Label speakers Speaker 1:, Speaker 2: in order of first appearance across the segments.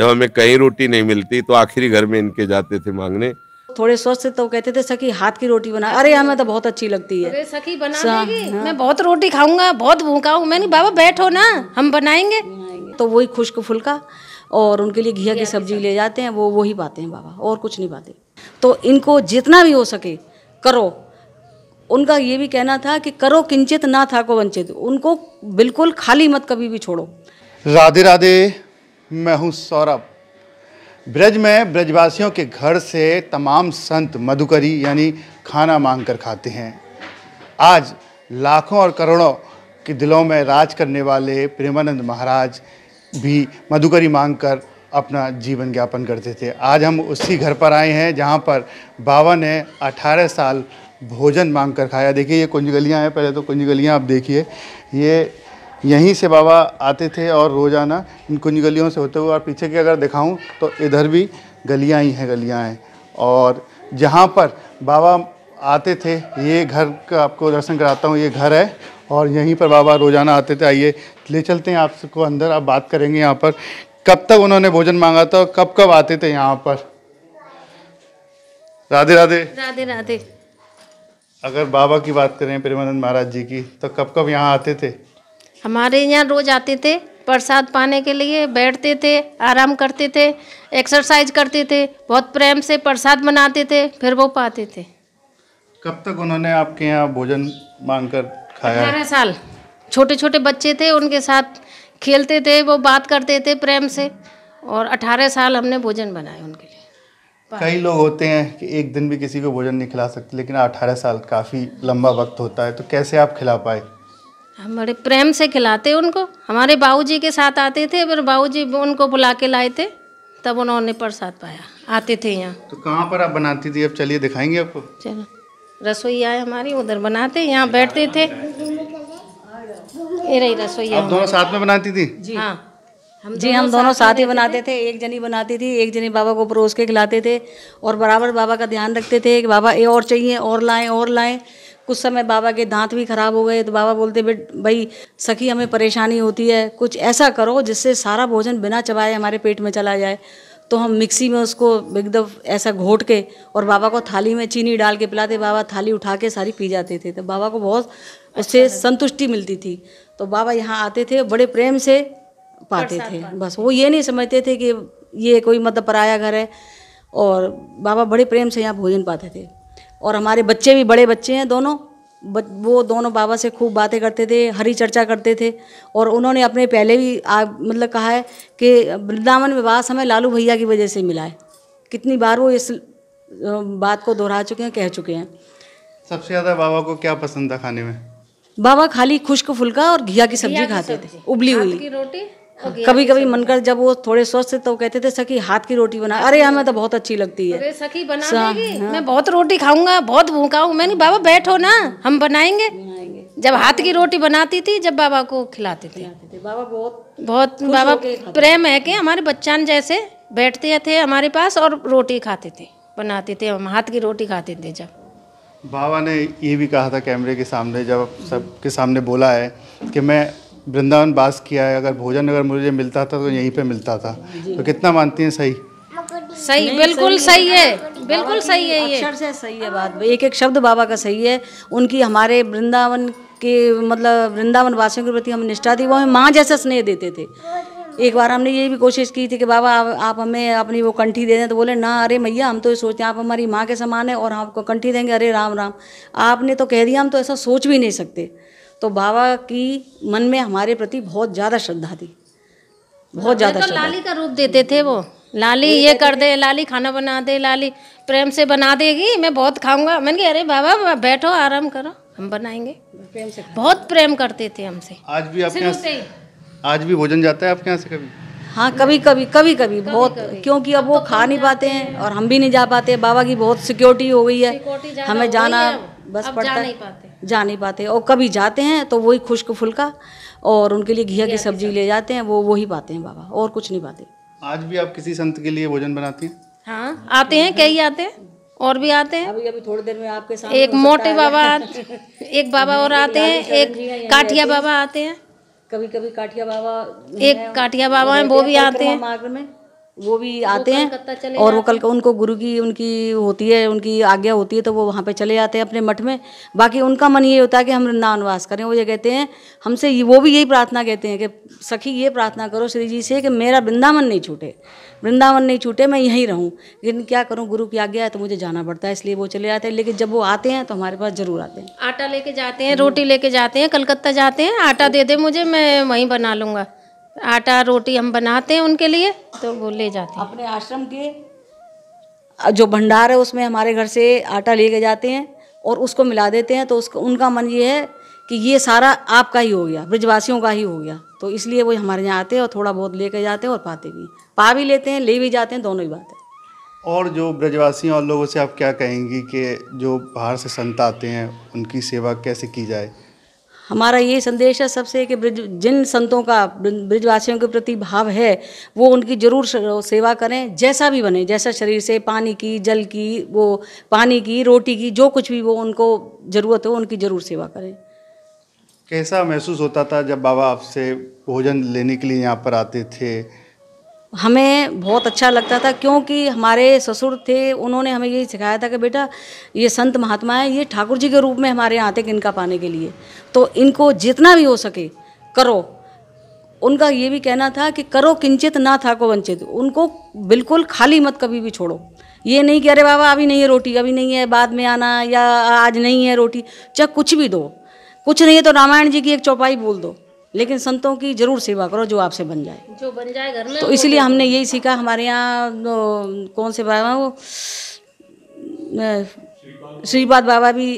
Speaker 1: जब हमें कहीं रोटी नहीं मिलती तो आखिरी घर में इनके जाते थे मांगने
Speaker 2: थोड़े स्वस्थ थे तो कहते थे सखी हाथ की रोटी बना अरे हमें तो बहुत अच्छी लगती है सखी बना हाँ। मैं बहुत रोटी खाऊंगा बहुत भूखा हूँ मैंने बाबा बैठो ना हम बनाएंगे तो वही खुश्क फुल्का और उनके लिए घिया की सब्जी ले जाते हैं वो वही पाते हैं बाबा और कुछ नहीं पाते तो इनको जितना भी हो सके करो उनका ये भी कहना था कि करो किंचित ना था को वंचित उनको बिल्कुल खाली मत कभी भी छोड़ो
Speaker 3: राधे राधे मैं हूं सौरभ ब्रज में ब्रजवासियों के घर से तमाम संत मधुकरी यानी खाना मांग कर खाते हैं आज लाखों और करोड़ों के दिलों में राज करने वाले प्रेमानंद महाराज भी मधुकरी मांगकर अपना जीवन ज्ञापन करते थे आज हम उसी घर पर आए हैं जहाँ पर बाबा ने 18 साल भोजन मांग कर खाया देखिए ये कुंज गलियाँ हैं पहले तो कुंज गलियाँ आप देखिए ये यहीं से बाबा आते थे और रोज़ाना इन कुंज गलियों से होते हुए और पीछे की अगर दिखाऊं तो इधर भी गलियां ही हैं गलियां हैं और जहां पर बाबा आते थे ये घर का आपको दर्शन कराता हूँ ये घर है और यहीं पर बाबा रोज़ाना आते थे आइए ले चलते हैं आपको अंदर आप बात करेंगे यहाँ पर कब तक उन्होंने भोजन मांगा था और कब कब आते थे यहाँ पर राधे राधे
Speaker 4: राधे राधे
Speaker 3: अगर बाबा की बात करें प्रेमानंद महाराज जी की तो कब कब यहाँ आते थे
Speaker 4: हमारे यहाँ रोज़ आते थे प्रसाद पाने के लिए बैठते थे आराम करते थे एक्सरसाइज करते थे बहुत प्रेम से प्रसाद बनाते थे फिर वो पाते
Speaker 3: थे कब तक उन्होंने आपके यहाँ भोजन मांग कर खाया अठारह
Speaker 4: साल छोटे छोटे बच्चे थे उनके साथ खेलते थे वो बात करते थे प्रेम से और अठारह साल हमने भोजन बनाए उनके
Speaker 3: लिए कई लोग होते हैं कि एक दिन भी किसी को भोजन नहीं खिला सकते लेकिन अठारह साल काफ़ी लंबा वक्त होता है तो कैसे आप खिला पाए
Speaker 4: हम बड़े प्रेम से खिलाते उनको हमारे बाबूजी के साथ आते थे फिर बाबूजी उनको बुला के लाए थे तब उन्होंने प्रसाद पाया आते थे यहाँ
Speaker 3: तो कहाँ पर आप बनाती थी अब चलिए दिखाएंगे आपको चलो
Speaker 4: रसोई आए हमारी उधर बनाते यहाँ बैठते थे
Speaker 2: ये रही रसोई आप दोनों
Speaker 3: साथ में बनाती थी जी
Speaker 2: हाँ हम जी हम दोनों साथ ही बनाते थे एक जनी बनाती थी एक जनी बाबा को परोस के खिलाते थे और बराबर बाबा का ध्यान रखते थे कि बाबा ये और चाहिए और लाएं और लाएं कुछ समय बाबा के दांत भी खराब हो गए तो बाबा बोलते बेट भाई सखी हमें परेशानी होती है कुछ ऐसा करो जिससे सारा भोजन बिना चबाए हमारे पेट में चला जाए तो हम मिक्सी में उसको एकदम ऐसा घोट के और बाबा को थाली में चीनी डाल के पिलाते बाबा थाली उठा के सारी पी जाते थे तो बाबा को बहुत अच्छा उससे अच्छा संतुष्टि मिलती थी तो बाबा यहाँ आते थे बड़े प्रेम से पाते थे बस वो ये नहीं समझते थे कि ये कोई मतलब पराया घर है और बाबा बड़े प्रेम से यहाँ भोजन पाते थे और हमारे बच्चे भी बड़े बच्चे हैं दोनों वो दोनों बाबा से खूब बातें करते थे हरी चर्चा करते थे और उन्होंने अपने पहले भी आ, मतलब कहा है कि वृंदावन में वास हमें लालू भैया की वजह से मिला है कितनी बार वो इस बात को दोहरा चुके हैं कह चुके हैं
Speaker 3: सबसे ज़्यादा बाबा को क्या पसंद था खाने में
Speaker 2: बाबा खाली खुश्क फुल्का और घिया की सब्जी खाते थे उबली हुई रोटी कभी कभी मन कर जब वो थोड़े स्वस्थ थे तो कहते थे सखी हाथ की रोटी बना अरे हमें तो बहुत अच्छी लगती है
Speaker 4: सखी बना देगी हाँ। मैं बहुत रोटी खाऊंगा बहुत भूखा हूँ मैंने बाबा बैठो ना हम बनाएंगे जब हाथ की रोटी बनाती थी जब बाबा को खिलाते थे
Speaker 2: बाबा बहुत
Speaker 4: बहुत बाबा प्रेम है कि हमारे बच्चान जैसे बैठते थे हमारे पास और रोटी खाते थे बनाते थे हम हाथ की रोटी खाते थे
Speaker 3: जब बाबा ने ये भी कहा था कैमरे के सामने जब सबके सामने बोला है कि मैं वृंदावन वास किया है अगर भोजन अगर मुझे मिलता था तो यहीं पे मिलता था तो कितना मानती हैं सही
Speaker 4: सही बिल्कुल सही है बिल्कुल सही है ये अक्षर से सही है
Speaker 2: बात एक एक शब्द बाबा का सही है उनकी हमारे वृंदावन के मतलब वृंदावन वासियों के प्रति हम निष्ठा थी वो हमें माँ जैसा स्नेह देते थे एक बार हमने ये भी कोशिश की थी कि बाबा आप, आप हमें अपनी वो कंठी दे दें तो बोले ना अरे मैया हम तो ये सोचते हैं आप हमारी माँ के समान है और हम आपको कंठी देंगे अरे राम राम आपने तो कह दिया हम तो ऐसा सोच भी नहीं सकते तो बाबा की मन में हमारे प्रति बहुत ज़्यादा श्रद्धा थी बहुत ज़्यादा तो लाली का रूप देते थे वो
Speaker 4: लाली ये कर दे लाली खाना बना दे लाली प्रेम से बना देगी मैं बहुत खाऊंगा मैंने अरे बाबा बैठो आराम करो हम बनाएंगे प्रेम से बहुत प्रेम करते थे
Speaker 3: हमसे आज भी आपके
Speaker 2: यहाँ
Speaker 3: आज भी भोजन जाता है आपके यहाँ से कभी
Speaker 2: हाँ कभी कभी कभी कभी, बहुत क्योंकि अब वो तो खा नहीं पाते हैं और हम भी नहीं जा पाते बाबा की बहुत सिक्योरिटी हो गई है हमें जाना बस पड़ता है जा नहीं पाते और कभी जाते हैं तो वही खुश्क फुल्का और उनके लिए घिया की सब्जी ले जाते हैं वो वही पाते हैं बाबा और कुछ नहीं पाते आज
Speaker 3: भी आप किसी संत के लिए भोजन बनाती हैं
Speaker 4: हाँ आते हैं कई आते हैं और भी आते हैं अभी अभी
Speaker 2: थोड़ी देर में आपके साथ एक मोटे बाबा एक बाबा और आते हैं एक काठिया बाबा आते हैं कभी कभी काठिया बाबा एक काठिया बाबा हैं वो भी आते हैं वो भी आते हैं और वो कल उनको गुरु की उनकी होती है उनकी आज्ञा होती है तो वो वहाँ पे चले जाते हैं अपने मठ में बाकी उनका मन ये होता है कि हम वृंदावनवास करें वो ये कहते हैं हमसे वो भी यही प्रार्थना कहते हैं कि सखी ये प्रार्थना करो श्री जी से कि मेरा वृंदावन नहीं छूटे वृंदावन नहीं छूटे मैं यहीं रहूँ लेकिन क्या करूँ गुरु की आज्ञा है तो मुझे जाना पड़ता है इसलिए वो चले जाते हैं लेकिन जब वो आते हैं तो हमारे पास जरूर आते हैं
Speaker 4: आटा लेके जाते हैं रोटी लेके जाते हैं कलकत्ता जाते हैं आटा दे दे मुझे मैं वहीं बना लूँगा आटा रोटी हम बनाते हैं उनके लिए तो वो
Speaker 2: ले जाते हैं अपने आश्रम के जो भंडार है उसमें हमारे घर से आटा ले के जाते हैं और उसको मिला देते हैं तो उसको उनका मन ये है कि ये सारा आपका ही हो गया ब्रजवासियों का ही हो गया तो इसलिए वो हमारे यहाँ आते हैं और थोड़ा बहुत लेके जाते हैं और पाते भी पा भी लेते हैं ले भी जाते हैं दोनों ही बात
Speaker 3: है और जो ब्रजवासियों और लोगों से आप क्या कहेंगी कि जो बाहर से संत आते हैं उनकी सेवा कैसे की जाए
Speaker 2: हमारा ये संदेश है सबसे कि ब्रिज जिन संतों का ब्रिजवासियों के प्रति भाव है वो उनकी जरूर सेवा करें जैसा भी बने जैसा शरीर से पानी की जल की वो पानी की रोटी की जो कुछ भी वो उनको ज़रूरत हो उनकी ज़रूर सेवा करें
Speaker 3: कैसा महसूस होता था जब बाबा आपसे भोजन लेने के लिए यहाँ पर आते थे
Speaker 2: हमें बहुत अच्छा लगता था क्योंकि हमारे ससुर थे उन्होंने हमें यही सिखाया था कि बेटा ये संत महात्मा है ये ठाकुर जी के रूप में हमारे यहाँ आते इनका पाने के लिए तो इनको जितना भी हो सके करो उनका ये भी कहना था कि करो किंचित ना था को वंचित उनको बिल्कुल खाली मत कभी भी छोड़ो ये नहीं कि अरे बाबा अभी नहीं है रोटी अभी नहीं है बाद में आना या आज नहीं है रोटी चाहे कुछ भी दो कुछ नहीं है तो रामायण जी की एक चौपाई बोल दो लेकिन संतों की जरूर सेवा करो जो आपसे बन जाए
Speaker 4: जो बन जाए घर में तो इसलिए हमने यही
Speaker 2: सीखा हमारे यहाँ कौन से बाबा वो श्रीपाद बाबा भी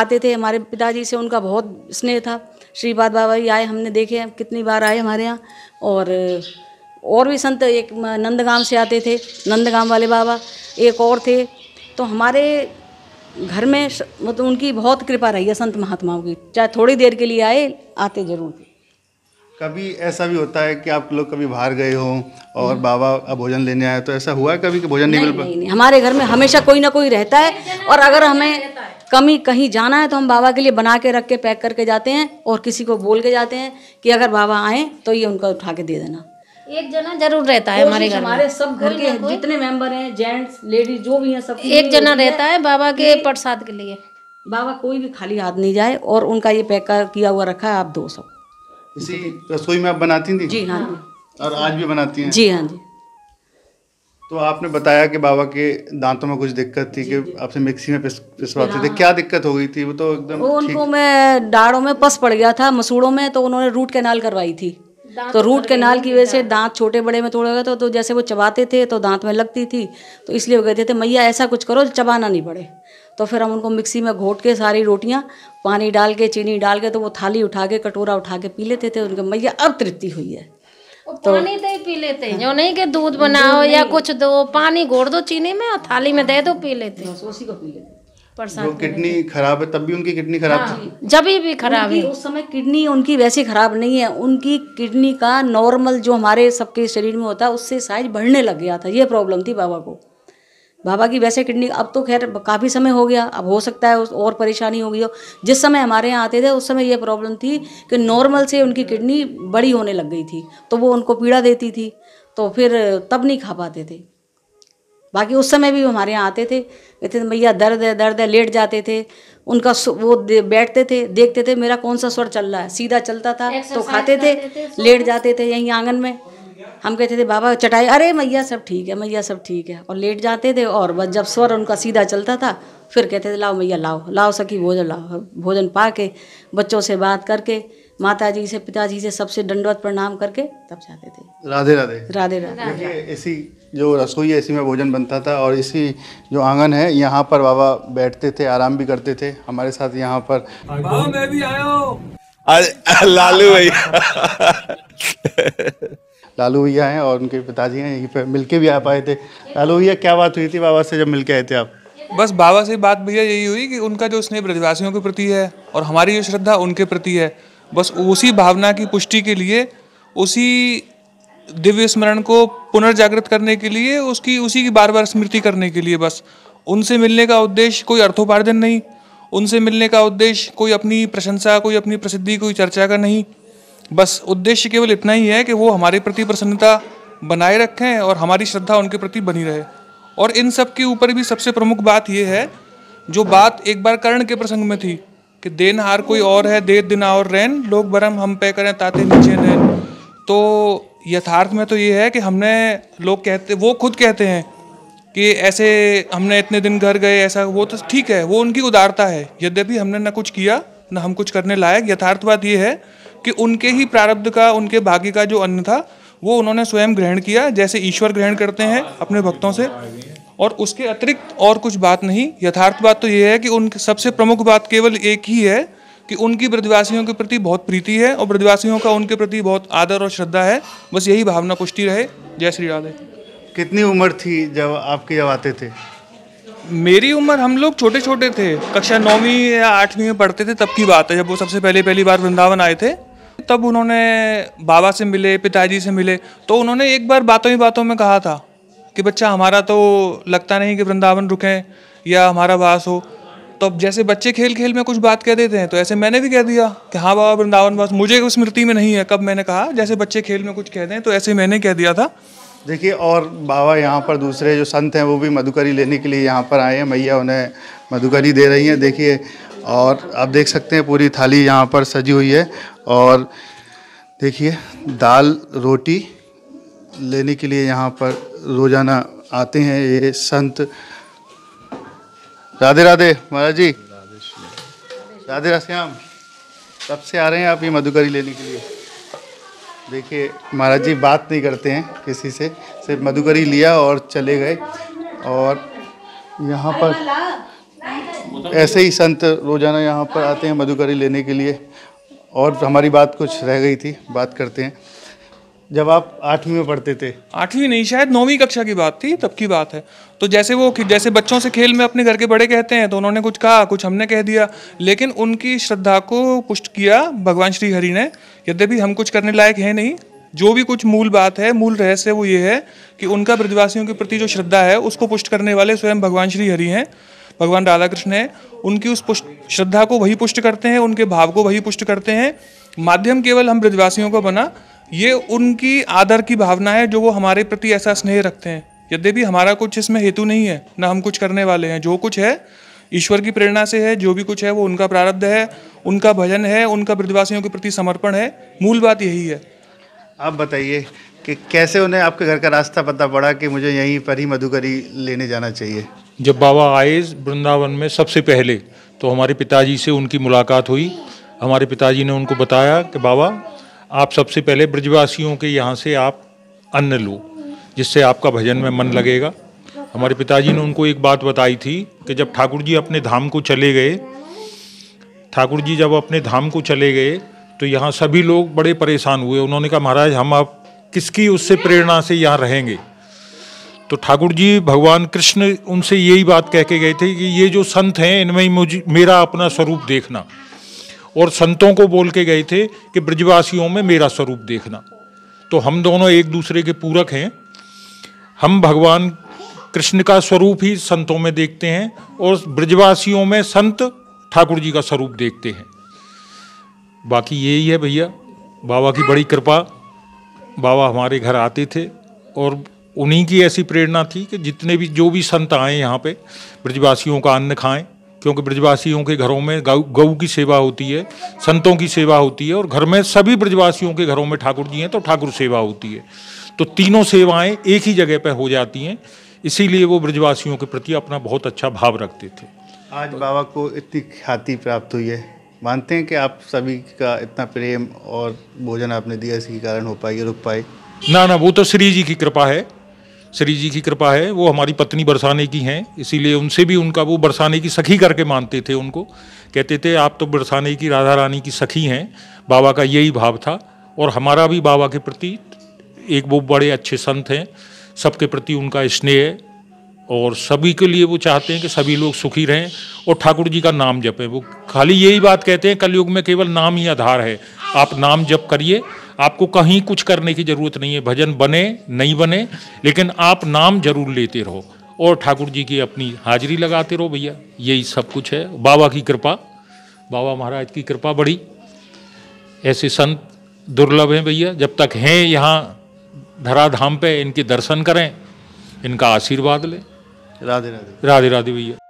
Speaker 2: आते थे हमारे पिताजी से उनका बहुत स्नेह था श्रीपाद बाबा भी आए हमने देखे कितनी बार आए हमारे यहाँ और और भी संत एक नंदगांव से आते थे नंदगांव वाले बाबा एक और थे तो हमारे घर में मतलब उनकी बहुत कृपा रही है संत महात्माओं की चाहे थोड़ी देर के लिए आए आते जरूर थे
Speaker 3: कभी ऐसा भी होता है कि आप लोग कभी बाहर गए हो और बाबा अब भोजन लेने आए तो ऐसा हुआ है कभी कि भोजन नहीं, नहीं मिल पा नहीं,
Speaker 2: हमारे घर में हमेशा कोई ना कोई रहता है और अगर हमें कमी कहीं जाना है तो हम बाबा के लिए बना के रख के पैक करके जाते हैं और किसी को बोल के जाते हैं कि अगर बाबा आए तो ये उनका उठा के दे देना
Speaker 4: एक जना जरूर रहता है हमारे घर हमारे
Speaker 2: सब घर के जितने मेंबर हैं जेंट्स लेडीज जो भी हैं सब एक जना रहता है बाबा के प्रसाद के लिए बाबा कोई भी खाली हाथ नहीं जाए और उनका ये पैक किया हुआ रखा है आप दो सौ इसी
Speaker 3: रसोई में आप बनाती थी जी
Speaker 2: हाँ और आज
Speaker 3: भी बनाती हैं जी हाँ जी तो आपने बताया कि बाबा के दांतों में कुछ दिक्कत थी कि आपसे मिक्सी में पिसवाते हाँ। थे क्या दिक्कत हो गई थी वो तो एकदम उनको
Speaker 2: मैं डाड़ों में पस पड़ गया था मसूड़ों में तो उन्होंने रूट कैनाल करवाई थी तो रूट कैनाल की वजह से दांत छोटे बड़े में तोड़ेगा तो, तो जैसे वो चबाते थे तो दांत में लगती थी तो इसलिए वो कहते थे मैया ऐसा कुछ करो चबाना नहीं पड़े तो फिर हम उनको मिक्सी में घोट के सारी रोटियाँ पानी डाल के चीनी डाल के तो वो थाली उठा के कटोरा उठा के पी लेते थे उनके मैया अब तृप्ति हुई है तो पानी
Speaker 4: दे पी लेते हैं जो हाँ। नहीं के दूध बनाओ या कुछ दो पानी घोड़ दो चीनी में और थाली में दे दो पी लेते हैं उसी को पी लेते
Speaker 2: किडनी
Speaker 3: खराब है तब भी उनकी किडनी खराब हाँ, थी
Speaker 2: जब भी खराब है उस समय किडनी उनकी वैसे खराब नहीं है उनकी किडनी का नॉर्मल जो हमारे सबके शरीर में होता है उससे साइज बढ़ने लग गया था ये प्रॉब्लम थी बाबा को बाबा की वैसे किडनी अब तो खैर काफ़ी समय हो गया अब हो सकता है और परेशानी हो गई हो जिस समय हमारे यहाँ आते थे उस समय ये प्रॉब्लम थी कि नॉर्मल से उनकी किडनी बड़ी होने लग गई थी तो वो उनको पीड़ा देती थी तो फिर तब नहीं खा पाते थे बाकी उस समय भी हमारे यहाँ आते थे कहते थे भैया दर्द है दर्द है लेट जाते थे उनका वो बैठते थे देखते थे मेरा कौन सा स्वर चल रहा है सीधा चलता था तो खाते थे, थे लेट जाते थे यहीं आंगन में हम कहते थे बाबा चटाई अरे मैया सब ठीक है मैया सब ठीक है और लेट जाते थे और बस जब स्वर उनका सीधा चलता था फिर कहते थे लाओ मैया लाओ लाओ सखी भोजन लाओ भोजन पा के बच्चों से बात करके माता जी से पिताजी से सबसे दंडवत प्रणाम करके तब जाते
Speaker 3: थे राधे राधे
Speaker 2: राधे राधे
Speaker 3: इसी जो रसोई है इसी में भोजन बनता था और इसी जो आंगन है यहाँ पर बाबा बैठते थे आराम भी करते थे हमारे साथ यहाँ पर
Speaker 5: मैं भी आया
Speaker 3: लालू भैया लालू भैया हैं और उनके पिताजी हैं यहीं पर
Speaker 5: मिलके भी आ पाए थे लालू भैया क्या बात हुई थी बाबा से जब मिल के आए थे आप बस बाबा से बात भैया यही हुई कि उनका जो स्नेह ब्रजवासियों के प्रति है और हमारी जो श्रद्धा उनके प्रति है बस उसी भावना की पुष्टि के लिए उसी दिव्य स्मरण को पुनर्जागृत करने के लिए उसकी उसी की बार बार स्मृति करने के लिए बस उनसे मिलने का उद्देश्य कोई अर्थोपार्जन नहीं उनसे मिलने का उद्देश्य कोई अपनी प्रशंसा कोई अपनी प्रसिद्धि कोई चर्चा का नहीं बस उद्देश्य केवल इतना ही है कि वो हमारे प्रति प्रसन्नता बनाए रखें और हमारी श्रद्धा उनके प्रति बनी रहे और इन सब के ऊपर भी सबसे प्रमुख बात यह है जो बात एक बार कर्ण के प्रसंग में थी कि देन हार कोई और है दे दिन और रैन लोग भरम हम पे करें ताते नीचे नैन तो यथार्थ में तो ये है कि हमने लोग कहते वो खुद कहते हैं कि ऐसे हमने इतने दिन घर गए ऐसा वो तो ठीक है वो उनकी उदारता है यद्यपि हमने ना कुछ किया ना हम कुछ करने लायक यथार्थ बात ये है कि उनके ही प्रारब्ध का उनके भाग्य का जो अन्न था वो उन्होंने स्वयं ग्रहण किया जैसे ईश्वर ग्रहण करते हैं अपने भक्तों से और उसके अतिरिक्त और कुछ बात नहीं यथार्थ बात तो यह है कि उन सबसे प्रमुख बात केवल एक ही है कि उनकी ब्रजवासियों के प्रति बहुत प्रीति है और ब्रजवासियों का उनके प्रति बहुत आदर और श्रद्धा है बस यही भावना पुष्टि रहे जय श्री राधे कितनी उम्र थी जब आपके जब आते थे मेरी उम्र हम लोग छोटे छोटे थे कक्षा नौवीं या आठवीं में पढ़ते थे तब की बात है जब वो सबसे पहले पहली बार वृंदावन आए थे तब उन्होंने बाबा से मिले पिताजी से मिले तो उन्होंने एक बार बातों ही बातों में कहा था कि बच्चा हमारा तो लगता नहीं कि वृंदावन रुकें या हमारा वास हो तो अब जैसे बच्चे खेल खेल में कुछ बात कह देते हैं तो ऐसे मैंने भी कह दिया कि हाँ बाबा वृंदावन वास मुझे उस स्मृति में नहीं है कब मैंने कहा जैसे बच्चे खेल में कुछ कह दें तो ऐसे मैंने कह दिया था देखिए और
Speaker 3: बाबा यहाँ पर दूसरे जो संत हैं वो भी मधुकरी लेने के लिए यहाँ पर आए हैं मैया उन्हें मधुकरी दे रही हैं देखिए और आप देख सकते हैं पूरी थाली यहाँ पर सजी हुई है और देखिए दाल रोटी लेने के लिए यहाँ पर रोज़ाना आते हैं ये संत राधे राधे महाराज जी राधे श्याम तब से आ रहे हैं आप ये मधुकरी लेने के लिए देखिए महाराज जी बात नहीं करते हैं किसी से सिर्फ मधुकरी लिया और चले गए और यहाँ पर ऐसे ही संत रोज़ाना यहाँ पर आते हैं मधुकरी लेने के लिए और हमारी बात कुछ
Speaker 5: रह गई थी बात करते हैं जब आप आठवीं में पढ़ते थे आठवीं नहीं शायद नौवीं कक्षा की बात थी तब की बात है तो जैसे वो जैसे बच्चों से खेल में अपने घर के बड़े कहते हैं तो उन्होंने कुछ कहा कुछ हमने कह दिया लेकिन उनकी श्रद्धा को पुष्ट किया भगवान श्री हरि ने यद्यपि हम कुछ करने लायक हैं नहीं जो भी कुछ मूल बात है मूल रहस्य वो ये है कि उनका ब्रजवासियों के प्रति जो श्रद्धा है उसको पुष्ट करने वाले स्वयं भगवान श्री हरि हैं भगवान राधा कृष्ण हैं उनकी उस पुष्ट श्रद्धा को वही पुष्ट करते हैं उनके भाव को वही पुष्ट करते हैं माध्यम केवल हम ब्रजवासियों का बना ये उनकी आदर की भावना है जो वो हमारे प्रति ऐसा स्नेह रखते हैं यद्यपि हमारा कुछ इसमें हेतु नहीं है ना हम कुछ करने वाले हैं जो कुछ है ईश्वर की प्रेरणा से है जो भी कुछ है वो उनका प्रारब्ध है उनका भजन है उनका वृद्धवासियों के प्रति समर्पण है मूल बात यही है आप बताइए कि कैसे उन्हें आपके घर का रास्ता पता पड़ा
Speaker 3: कि मुझे यहीं पर ही मधुकरी लेने जाना चाहिए
Speaker 1: जब बाबा आए वृंदावन में सबसे पहले तो हमारे पिताजी से उनकी मुलाकात हुई हमारे पिताजी ने उनको बताया कि बाबा आप सबसे पहले ब्रजवासियों के यहाँ से आप अन्न लो जिससे आपका भजन में मन लगेगा हमारे पिताजी ने उनको एक बात बताई थी कि जब ठाकुर जी अपने धाम को चले गए ठाकुर जी जब अपने धाम को चले गए तो यहाँ सभी लोग बड़े परेशान हुए उन्होंने कहा महाराज हम आप किसकी उससे प्रेरणा से यहाँ रहेंगे तो ठाकुर जी भगवान कृष्ण उनसे यही बात कह के गए थे कि ये जो संत हैं इनमें मुझे मेरा अपना स्वरूप देखना और संतों को बोल के गए थे कि ब्रजवासियों में मेरा स्वरूप देखना तो हम दोनों एक दूसरे के पूरक हैं हम भगवान कृष्ण का स्वरूप ही संतों में देखते हैं और ब्रजवासियों में संत ठाकुर जी का स्वरूप देखते हैं बाकी यही है भैया बाबा की बड़ी कृपा बाबा हमारे घर आते थे और उन्हीं की ऐसी प्रेरणा थी कि जितने भी जो भी संत आए यहाँ पे ब्रजवासियों का अन्न खाएं क्योंकि ब्रजवासियों के घरों में गऊ गऊ की सेवा होती है संतों की सेवा होती है और घर में सभी ब्रजवासियों के घरों में ठाकुर जी हैं तो ठाकुर सेवा होती है तो तीनों सेवाएं एक ही जगह पर हो जाती हैं इसीलिए वो ब्रजवासियों के प्रति अपना बहुत अच्छा भाव रखते थे
Speaker 3: आज बाबा को इतनी ख्याति प्राप्त हुई है मानते हैं कि आप सभी का इतना प्रेम और भोजन आपने दिया इसी कारण हो पाई रुक पाई
Speaker 1: ना ना वो तो श्री जी की कृपा है श्री जी की कृपा है वो हमारी पत्नी बरसाने की हैं इसीलिए उनसे भी उनका वो बरसाने की सखी करके मानते थे उनको कहते थे आप तो बरसाने की राधा रानी की सखी हैं बाबा का यही भाव था और हमारा भी बाबा के प्रति एक वो बड़े अच्छे संत हैं सबके प्रति उनका स्नेह और सभी के लिए वो चाहते हैं कि सभी लोग सुखी रहें और ठाकुर जी का नाम जपें वो खाली यही बात कहते हैं कलयुग में केवल नाम ही आधार है आप नाम जप करिए आपको कहीं कुछ करने की ज़रूरत नहीं है भजन बने नहीं बने लेकिन आप नाम जरूर लेते रहो और ठाकुर जी की अपनी हाजिरी लगाते रहो भैया यही सब कुछ है बाबा की कृपा बाबा महाराज की कृपा बड़ी ऐसे संत दुर्लभ हैं भैया जब तक हैं यहाँ धराधाम पे इनके दर्शन करें इनका आशीर्वाद लें राधे राधे राधे राधे भैया